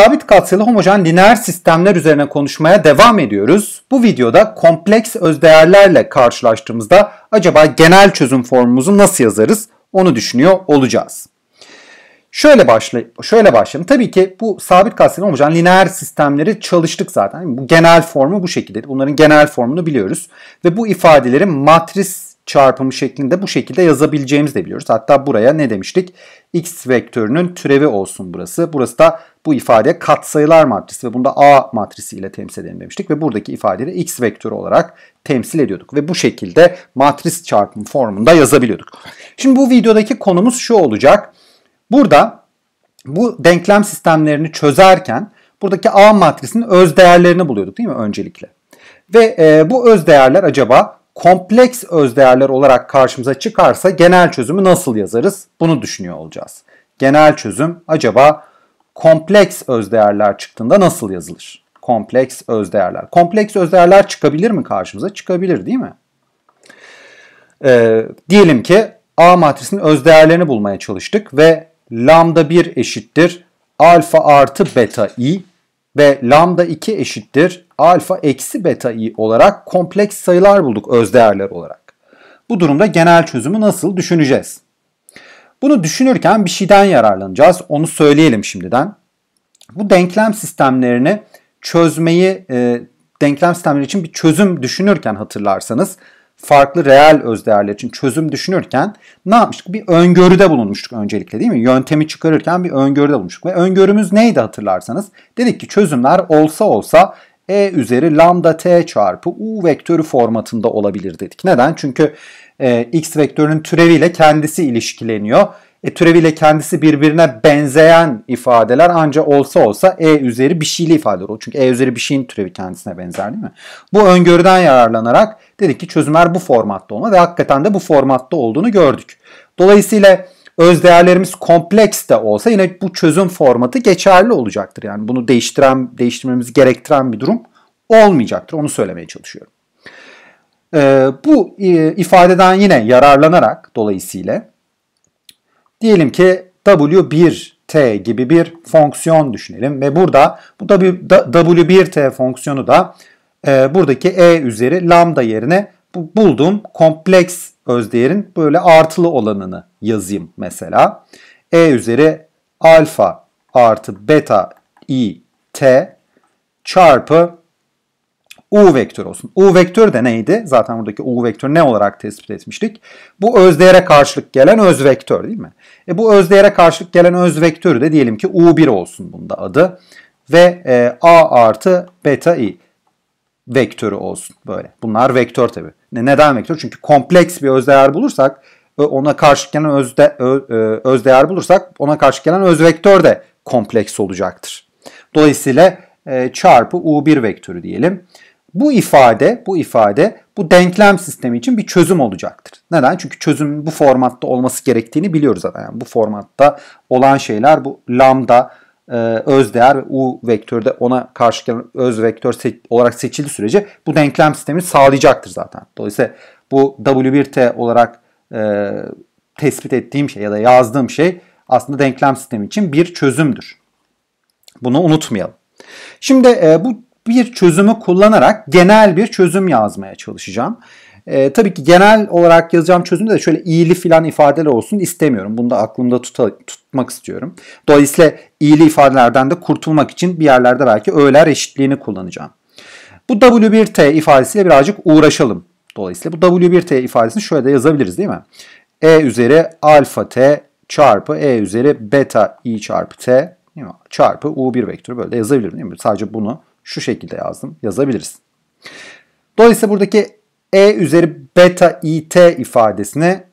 Sabit katsayılı homojen lineer sistemler üzerine konuşmaya devam ediyoruz. Bu videoda kompleks özdeğerlerle karşılaştığımızda acaba genel çözüm formumuzu nasıl yazarız onu düşünüyor olacağız. Şöyle başlay şöyle başlayalım. Tabii ki bu sabit katsayılı homojen lineer sistemleri çalıştık zaten. Bu genel formu bu şekilde. Bunların genel formunu biliyoruz ve bu ifadelerin matris çarpımı şeklinde bu şekilde yazabileceğimizi de biliyoruz. Hatta buraya ne demiştik? X vektörünün türevi olsun burası. Burası da bu ifade katsayılar matrisi ve bunda A matrisi ile temsil edelim demiştik. Ve buradaki ifadeyi de X vektörü olarak temsil ediyorduk. Ve bu şekilde matris çarpımı formunda yazabiliyorduk. Şimdi bu videodaki konumuz şu olacak. Burada bu denklem sistemlerini çözerken buradaki A matrisinin öz değerlerini buluyorduk değil mi öncelikle? Ve e, bu öz değerler acaba kompleks özdeğerler olarak karşımıza çıkarsa genel çözümü nasıl yazarız? Bunu düşünüyor olacağız. Genel çözüm acaba kompleks özdeğerler çıktığında nasıl yazılır? Kompleks özdeğerler. Kompleks özdeğerler çıkabilir mi karşımıza? Çıkabilir değil mi? Ee, diyelim ki A matrisinin özdeğerlerini bulmaya çalıştık ve lambda 1 eşittir alfa artı beta i ve lambda 2 eşittir alfa eksi beta i olarak kompleks sayılar bulduk özdeğerler olarak. Bu durumda genel çözümü nasıl düşüneceğiz? Bunu düşünürken bir şeyden yararlanacağız. Onu söyleyelim şimdiden. Bu denklem sistemlerini çözmeyi, e, denklem sistemleri için bir çözüm düşünürken hatırlarsanız farklı reel özdeğerler için çözüm düşünürken ne yapmıştık? Bir öngörüde bulunmuştuk öncelikle değil mi? Yöntemi çıkarırken bir öngörüde bulunmuştuk. Ve öngörümüz neydi hatırlarsanız? Dedik ki çözümler olsa olsa e üzeri lambda t çarpı u vektörü formatında olabilir dedik. Neden? Çünkü e, x vektörünün türeviyle kendisi ilişkileniyor e, türeviyle kendisi birbirine benzeyen ifadeler ancak olsa olsa e üzeri bir şeyli ifadeler olur. Çünkü e üzeri bir şeyin türevi kendisine benzer değil mi? Bu öngörüden yararlanarak dedik ki çözümler bu formatta olma ve hakikaten de bu formatta olduğunu gördük. Dolayısıyla öz değerlerimiz kompleks de olsa yine bu çözüm formatı geçerli olacaktır. Yani bunu değiştiren, değiştirmemizi gerektiren bir durum olmayacaktır. Onu söylemeye çalışıyorum. Ee, bu e, ifadeden yine yararlanarak dolayısıyla Diyelim ki W1T gibi bir fonksiyon düşünelim ve burada bu W1T fonksiyonu da e, buradaki E üzeri lambda yerine bu, bulduğum kompleks özdeğerin böyle artılı olanını yazayım mesela. E üzeri alfa artı beta i t çarpı u vektör olsun. u vektör de neydi? Zaten buradaki u vektör ne olarak tespit etmiştik? Bu özdeğere karşılık gelen öz vektör değil mi? E bu özdeğere karşılık gelen öz vektörü de diyelim ki u1 olsun bunda adı. Ve e, a artı beta i vektörü olsun böyle. Bunlar vektör tabi. Neden vektör? Çünkü kompleks bir özdeğer e, e, bulursak ona karşı gelen özde, ö, özdeğer bulursak ona karşı gelen öz vektör de kompleks olacaktır. Dolayısıyla e, çarpı u1 vektörü diyelim. Bu ifade, bu ifade bu denklem sistemi için bir çözüm olacaktır. Neden? Çünkü çözüm bu formatta olması gerektiğini biliyoruz zaten. Yani bu formatta olan şeyler bu lambda, e, öz değer ve u vektörde ona karşı öz vektör se olarak seçildiği sürece bu denklem sistemini sağlayacaktır zaten. Dolayısıyla bu W1T olarak e, tespit ettiğim şey ya da yazdığım şey aslında denklem sistemi için bir çözümdür. Bunu unutmayalım. Şimdi e, bu bir çözümü kullanarak genel bir çözüm yazmaya çalışacağım. E, tabii ki genel olarak yazacağım çözümde de şöyle iyili filan ifadeler olsun istemiyorum. Bunu da aklımda tuta, tutmak istiyorum. Dolayısıyla iyili ifadelerden de kurtulmak için bir yerlerde belki öğeler eşitliğini kullanacağım. Bu W1T ifadesiyle birazcık uğraşalım. Dolayısıyla bu W1T ifadesini şöyle de yazabiliriz değil mi? E üzeri alfa T çarpı E üzeri beta i çarpı T çarpı U1 vektörü böyle de yazabilirim değil mi? Sadece bunu şu şekilde yazdım. Yazabiliriz. Dolayısıyla buradaki e üzeri beta it ifadesine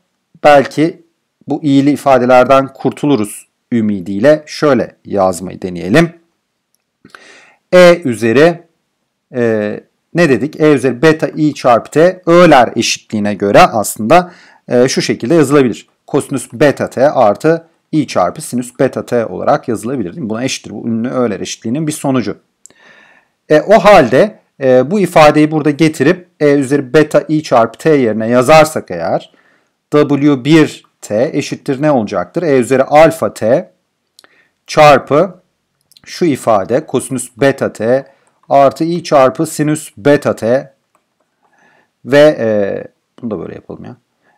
belki bu iyili ifadelerden kurtuluruz ümidiyle. Şöyle yazmayı deneyelim. E üzeri e, ne dedik? E üzeri beta i çarpı t öler eşitliğine göre aslında e, şu şekilde yazılabilir. Kosinüs beta t artı i çarpı sinüs beta t olarak yazılabilir. Buna eşittir. Bu ünlü öler eşitliğinin bir sonucu. E, o halde e, bu ifadeyi burada getirip e üzeri beta i çarpı t yerine yazarsak eğer w1t eşittir ne olacaktır? e üzeri alfa t çarpı şu ifade kosinüs beta t artı i çarpı sinüs beta t ve e, bunu da böyle yapalım ya.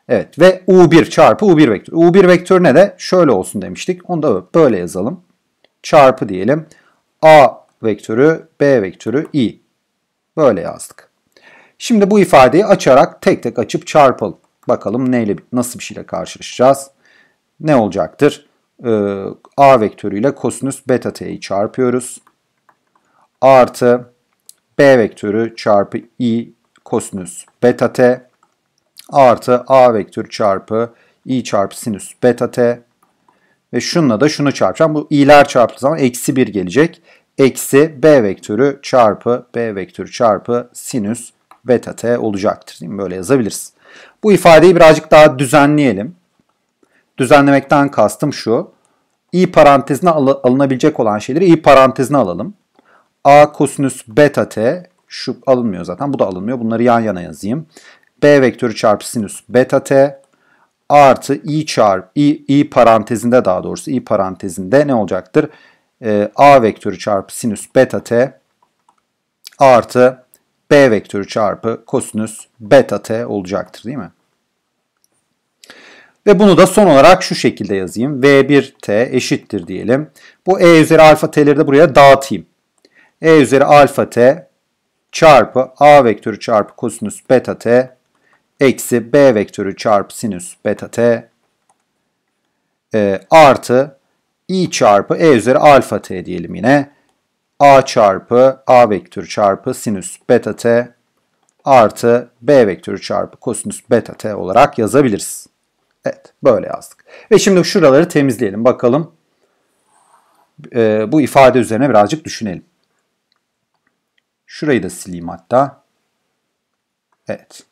Evet ve u1 çarpı u1 vektörü. u1 vektörüne de şöyle olsun demiştik. Onu da böyle yazalım. Çarpı diyelim. a vektörü B vektörü i. Böyle yazdık. Şimdi bu ifadeyi açarak tek tek açıp çarpalım. Bakalım neyle, nasıl bir şeyle karşılaşacağız. Ne olacaktır? Ee, A vektörüyle kosinüs beta t'yi çarpıyoruz. Artı B vektörü çarpı i kosinüs beta t artı A vektörü çarpı i çarpı sinüs beta t ve şununla da şunu çarpacağım. Bu i'ler çarptığı zaman eksi 1 gelecek eksi b vektörü çarpı b vektörü çarpı sinüs beta t olacaktır. Değil mi? Böyle yazabiliriz. Bu ifadeyi birazcık daha düzenleyelim. Düzenlemekten kastım şu. i parantezine al alınabilecek olan şeyleri i parantezine alalım. a kosinüs beta t şu alınmıyor zaten. Bu da alınmıyor. Bunları yan yana yazayım. b vektörü çarpı sinüs beta t artı i çarpı i, i parantezinde daha doğrusu i parantezinde ne olacaktır? Ee, a vektörü çarpı sinüs beta t artı b vektörü çarpı kosinüs beta t olacaktır değil mi? Ve bunu da son olarak şu şekilde yazayım. V1t eşittir diyelim. Bu e üzeri alfa t'leri de buraya dağıtayım. e üzeri alfa t çarpı a vektörü çarpı kosinüs beta t eksi b vektörü çarpı sinüs beta t e, artı i çarpı e üzeri alfa t diyelim yine. a çarpı a vektörü çarpı sinüs beta t artı b vektörü çarpı kosinüs beta t olarak yazabiliriz. Evet böyle yazdık. Ve şimdi şuraları temizleyelim bakalım. E, bu ifade üzerine birazcık düşünelim. Şurayı da sileyim hatta. Evet.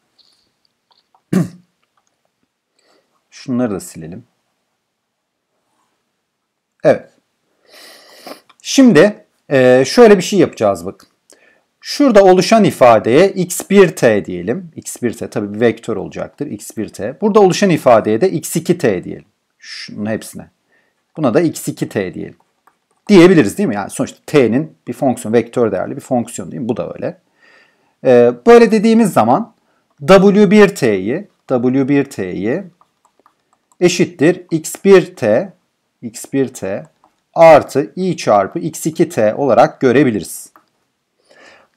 Şunları da silelim. Evet. Şimdi e, şöyle bir şey yapacağız bakın. Şurada oluşan ifadeye x1t diyelim. x1t tabi bir vektör olacaktır. x1t. Burada oluşan ifadeye de x2t diyelim. Şunun hepsine. Buna da x2t diyelim. Diyebiliriz değil mi? Yani sonuçta t'nin bir fonksiyon, vektör değerli bir fonksiyon değil mi? Bu da öyle. Ee, böyle dediğimiz zaman w1t'yi w1t'yi eşittir x1t x1t artı i çarpı x2t olarak görebiliriz.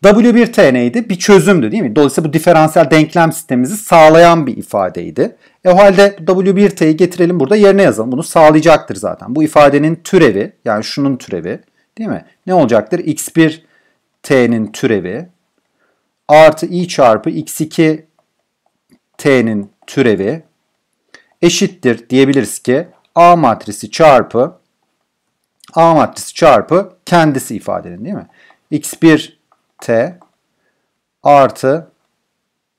W1t neydi? Bir çözümdü değil mi? Dolayısıyla bu diferansiyel denklem sistemimizi sağlayan bir ifadeydi. E o halde W1t'yi getirelim burada yerine yazalım. Bunu sağlayacaktır zaten. Bu ifadenin türevi yani şunun türevi değil mi? Ne olacaktır? x1t'nin türevi artı i çarpı x2 t'nin türevi eşittir diyebiliriz ki A matrisi çarpı A matrisi çarpı kendisi ifadenin değil mi? X1 T artı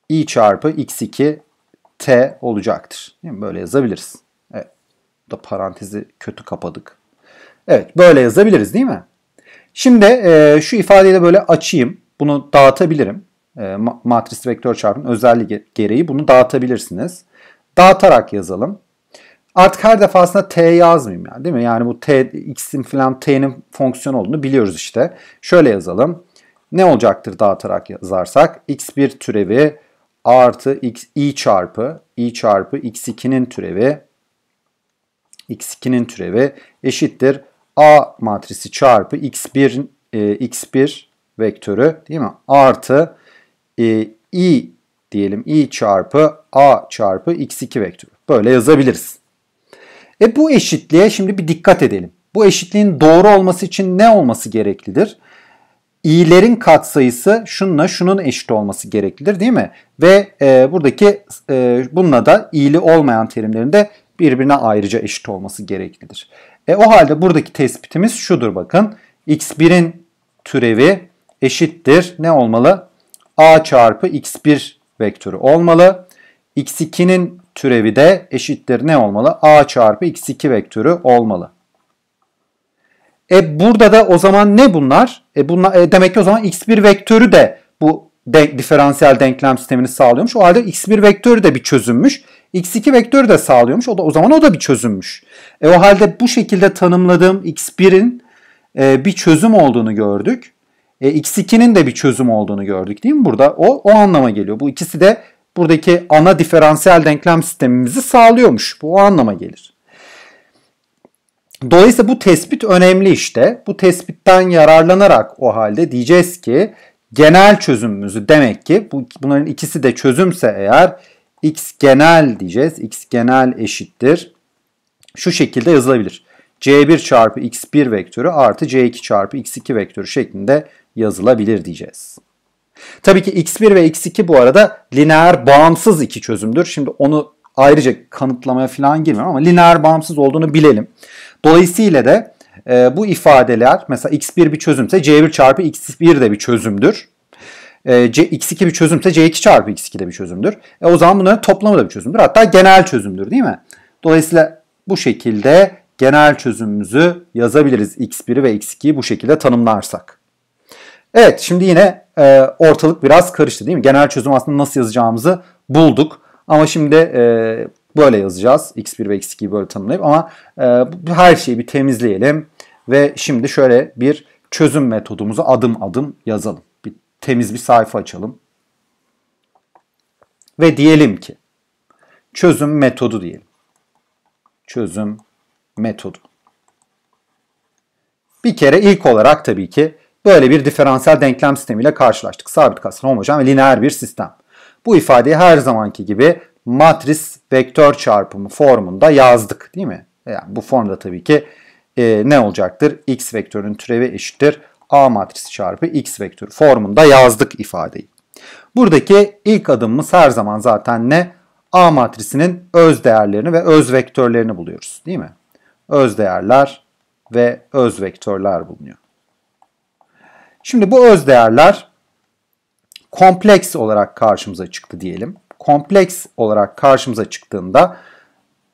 i çarpı x2 t olacaktır. Böyle yazabiliriz. Evet. Bu da parantezi kötü kapadık. Evet böyle yazabiliriz değil mi? Şimdi e, şu ifadeyi de böyle açayım. Bunu dağıtabilirim. E, matris vektör çarpının özelliği gereği bunu dağıtabilirsiniz. Dağıtarak yazalım. Artık her defasında t yazmayayım yani değil mi? Yani bu t, x'in filan t'nin fonksiyon olduğunu biliyoruz işte. Şöyle yazalım. Ne olacaktır dağıtarak yazarsak? x1 türevi artı x, i çarpı i çarpı x2'nin türevi x2'nin türevi eşittir a matrisi çarpı x1 e, x1 vektörü değil mi? Artı e, i diyelim i çarpı a çarpı x2 vektörü. Böyle yazabiliriz. E bu eşitliğe şimdi bir dikkat edelim. Bu eşitliğin doğru olması için ne olması gereklidir? i'lerin katsayısı şununla şunun eşit olması gereklidir değil mi? Ve e, buradaki e, bununla da i'li olmayan terimlerin de birbirine ayrıca eşit olması gereklidir. E, o halde buradaki tespitimiz şudur bakın. x1'in türevi eşittir ne olmalı? a çarpı x1 vektörü olmalı. x2'nin türevi de eşittir ne olmalı? A çarpı x2 vektörü olmalı. E burada da o zaman ne bunlar? E, bunlar, e demek ki o zaman x1 vektörü de bu denk, diferansiyel denklem sistemini sağlıyormuş. O halde x1 vektörü de bir çözünmüş. x2 vektörü de sağlıyormuş. O da o zaman o da bir çözünmüş. E o halde bu şekilde tanımladığım x1'in e, bir çözüm olduğunu gördük. E, x2'nin de bir çözüm olduğunu gördük değil mi burada? O o anlama geliyor. Bu ikisi de buradaki ana diferansiyel denklem sistemimizi sağlıyormuş. Bu o anlama gelir. Dolayısıyla bu tespit önemli işte. Bu tespitten yararlanarak o halde diyeceğiz ki genel çözümümüzü demek ki bu, bunların ikisi de çözümse eğer x genel diyeceğiz. x genel eşittir. Şu şekilde yazılabilir. c1 çarpı x1 vektörü artı c2 çarpı x2 vektörü şeklinde yazılabilir diyeceğiz. Tabii ki x1 ve x2 bu arada lineer bağımsız iki çözümdür. Şimdi onu ayrıca kanıtlamaya falan girmiyorum ama lineer bağımsız olduğunu bilelim. Dolayısıyla da e, bu ifadeler mesela x1 bir çözümse c1 çarpı x1 de bir çözümdür. E, C, x2 bir çözümse c2 çarpı x2 de bir çözümdür. E, o zaman bunların toplamı da bir çözümdür. Hatta genel çözümdür değil mi? Dolayısıyla bu şekilde genel çözümümüzü yazabiliriz. x1'i ve x2'yi bu şekilde tanımlarsak. Evet şimdi yine e, ortalık biraz karıştı değil mi? Genel çözüm aslında nasıl yazacağımızı bulduk. Ama şimdi e, böyle yazacağız. X1 ve X2'yi böyle tanımlayıp ama e, her şeyi bir temizleyelim. Ve şimdi şöyle bir çözüm metodumuzu adım adım yazalım. Bir temiz bir sayfa açalım. Ve diyelim ki çözüm metodu diyelim. Çözüm metodu. Bir kere ilk olarak tabii ki Böyle bir diferansiyel denklem sistemiyle karşılaştık. Sabit kaslı, homojen ve lineer bir sistem. Bu ifadeyi her zamanki gibi matris vektör çarpımı formunda yazdık değil mi? E, yani bu formda tabii ki e, ne olacaktır? X vektörünün türevi eşittir. A matrisi çarpı X vektörü formunda yazdık ifadeyi. Buradaki ilk adımımız her zaman zaten ne? A matrisinin öz değerlerini ve öz vektörlerini buluyoruz değil mi? Öz değerler ve öz vektörler bulunuyor. Şimdi bu öz değerler kompleks olarak karşımıza çıktı diyelim. Kompleks olarak karşımıza çıktığında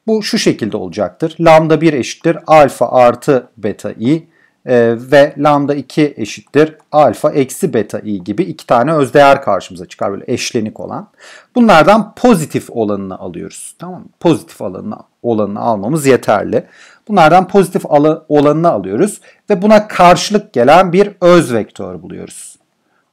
bu şu şekilde olacaktır. Lambda 1 eşittir alfa artı beta i e, ve lambda 2 eşittir alfa eksi beta i gibi iki tane özdeğer karşımıza çıkar böyle eşlenik olan. Bunlardan pozitif olanını alıyoruz. Tamam mı? Pozitif alanını olanını almamız yeterli. Bunlardan pozitif olanını alıyoruz ve buna karşılık gelen bir öz vektör buluyoruz.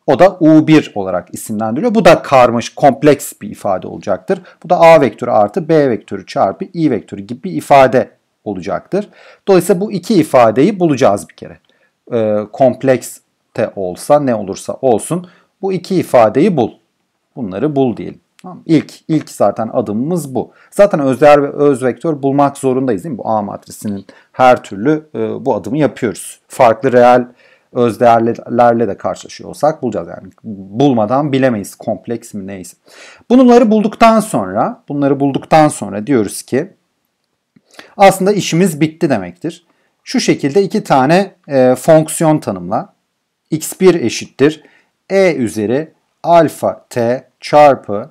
O da U1 olarak isimlendiriliyor. Bu da karmış, kompleks bir ifade olacaktır. Bu da A vektörü artı B vektörü çarpı I vektörü gibi bir ifade olacaktır. Dolayısıyla bu iki ifadeyi bulacağız bir kere. E, ee, kompleks de olsa ne olursa olsun bu iki ifadeyi bul. Bunları bul diyelim. Tamam. İlk, ilk zaten adımımız bu. Zaten özler ve öz vektör bulmak zorundayız değil mi? Bu A matrisinin her türlü e, bu adımı yapıyoruz. Farklı reel öz değerlerle de karşılaşıyor olsak bulacağız yani. Bulmadan bilemeyiz kompleks mi neyse. Bunları bulduktan sonra, bunları bulduktan sonra diyoruz ki aslında işimiz bitti demektir. Şu şekilde iki tane e, fonksiyon tanımla. x1 eşittir e üzeri alfa t çarpı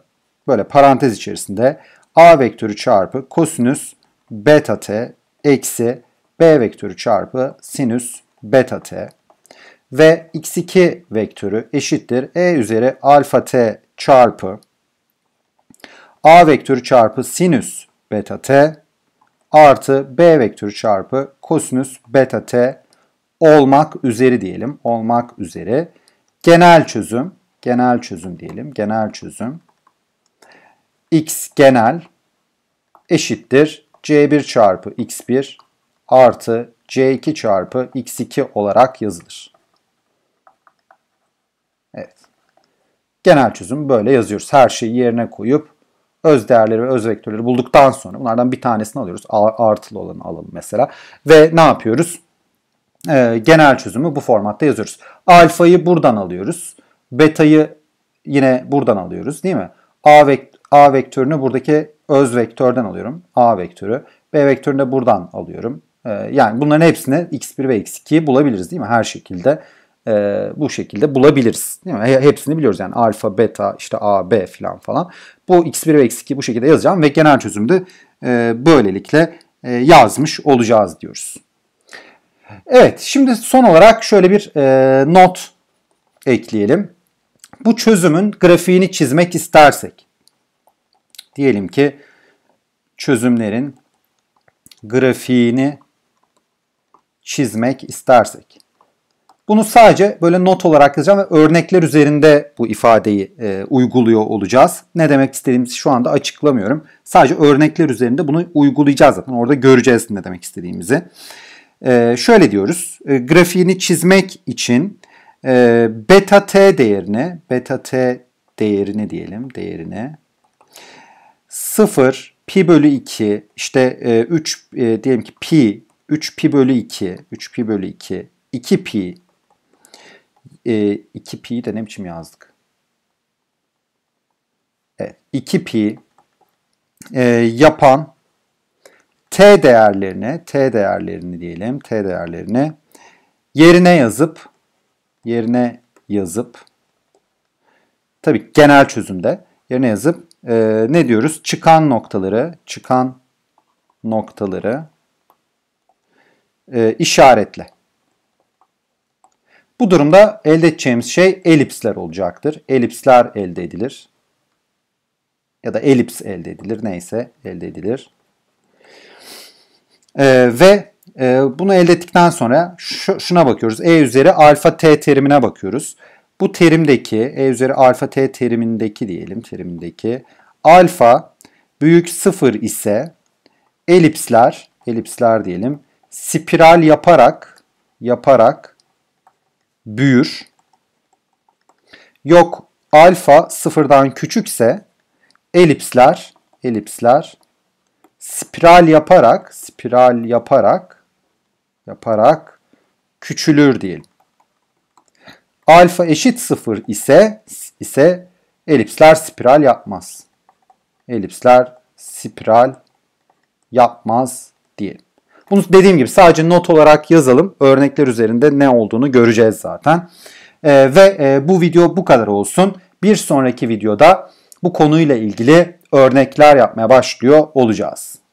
böyle parantez içerisinde a vektörü çarpı kosinüs beta t eksi b vektörü çarpı sinüs beta t ve x2 vektörü eşittir e üzeri alfa t çarpı a vektörü çarpı sinüs beta t artı b vektörü çarpı kosinüs beta t olmak üzeri diyelim. Olmak üzeri. Genel çözüm, genel çözüm diyelim. Genel çözüm x genel eşittir c1 çarpı x1 artı c2 çarpı x2 olarak yazılır. Evet. Genel çözüm böyle yazıyoruz. Her şeyi yerine koyup öz değerleri ve öz vektörleri bulduktan sonra bunlardan bir tanesini alıyoruz. Artılı olanı alalım mesela. Ve ne yapıyoruz? Ee, genel çözümü bu formatta yazıyoruz. Alfayı buradan alıyoruz. Betayı yine buradan alıyoruz değil mi? A, vekt A vektörünü buradaki öz vektörden alıyorum. A vektörü. B vektörünü de buradan alıyorum. Ee, yani bunların hepsini x1 ve x 2 bulabiliriz değil mi? Her şekilde e, bu şekilde bulabiliriz. Değil mi? Hepsini biliyoruz yani alfa, beta, işte A, B falan falan. Bu x1 ve x2 bu şekilde yazacağım ve genel çözümde e, böylelikle e, yazmış olacağız diyoruz. Evet şimdi son olarak şöyle bir not ekleyelim. Bu çözümün grafiğini çizmek istersek Diyelim ki çözümlerin grafiğini çizmek istersek. Bunu sadece böyle not olarak yazacağım ve örnekler üzerinde bu ifadeyi e, uyguluyor olacağız. Ne demek istediğimizi şu anda açıklamıyorum. Sadece örnekler üzerinde bunu uygulayacağız zaten. Orada göreceğiz ne demek istediğimizi. E, şöyle diyoruz. E, grafiğini çizmek için e, beta t değerini, beta t değerini diyelim, değerine 0, pi bölü 2, işte 3 e, e, diyelim ki pi, 3 pi bölü 2, 3 pi bölü 2, 2 pi, 2 e, pi de ne biçim yazdık? Evet, 2 pi yapan t değerlerine t değerlerini diyelim, t değerlerini yerine yazıp, yerine yazıp, tabii genel çözümde yerine yazıp e, ne diyoruz? Çıkan noktaları, çıkan noktaları e, işaretle. Bu durumda elde edeceğimiz şey elipsler olacaktır. Elipsler elde edilir. Ya da elips elde edilir. Neyse elde edilir. Ee, ve e, bunu elde ettikten sonra şuna bakıyoruz. E üzeri alfa t terimine bakıyoruz. Bu terimdeki e üzeri alfa t terimindeki diyelim terimindeki alfa büyük sıfır ise elipsler elipsler diyelim spiral yaparak yaparak büyür. Yok alfa sıfırdan küçükse elipsler elipsler spiral yaparak spiral yaparak yaparak küçülür diyelim alfa eşit 0 ise ise elipsler spiral yapmaz. Elipsler spiral yapmaz diyelim. Bunu dediğim gibi sadece not olarak yazalım. Örnekler üzerinde ne olduğunu göreceğiz zaten. Ee, ve e, bu video bu kadar olsun. Bir sonraki videoda bu konuyla ilgili örnekler yapmaya başlıyor olacağız.